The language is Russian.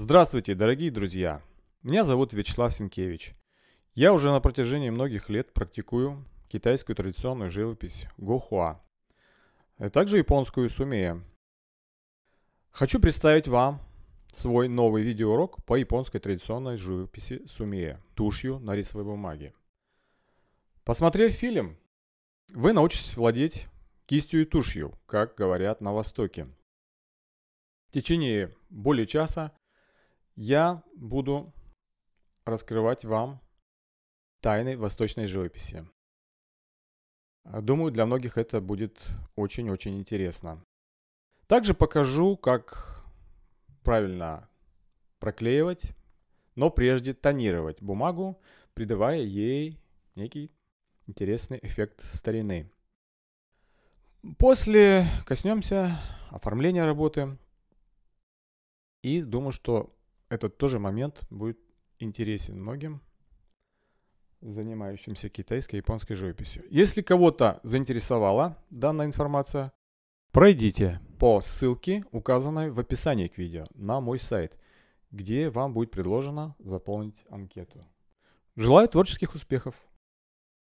Здравствуйте, дорогие друзья! Меня зовут Вячеслав Сенкевич. Я уже на протяжении многих лет практикую китайскую традиционную живопись Гохуа, а также японскую сумея. Хочу представить вам свой новый видеоурок по японской традиционной живописи сумея тушью на рисовой бумаге. Посмотрев фильм, вы научитесь владеть кистью и тушью, как говорят на Востоке. В течение более часа – я буду раскрывать вам тайны восточной живописи. Думаю, для многих это будет очень-очень интересно. Также покажу, как правильно проклеивать, но прежде тонировать бумагу, придавая ей некий интересный эффект старины. После коснемся оформления работы. И думаю, что этот тоже момент будет интересен многим, занимающимся китайской и японской живописью. Если кого-то заинтересовала данная информация, пройдите по ссылке, указанной в описании к видео, на мой сайт, где вам будет предложено заполнить анкету. Желаю творческих успехов!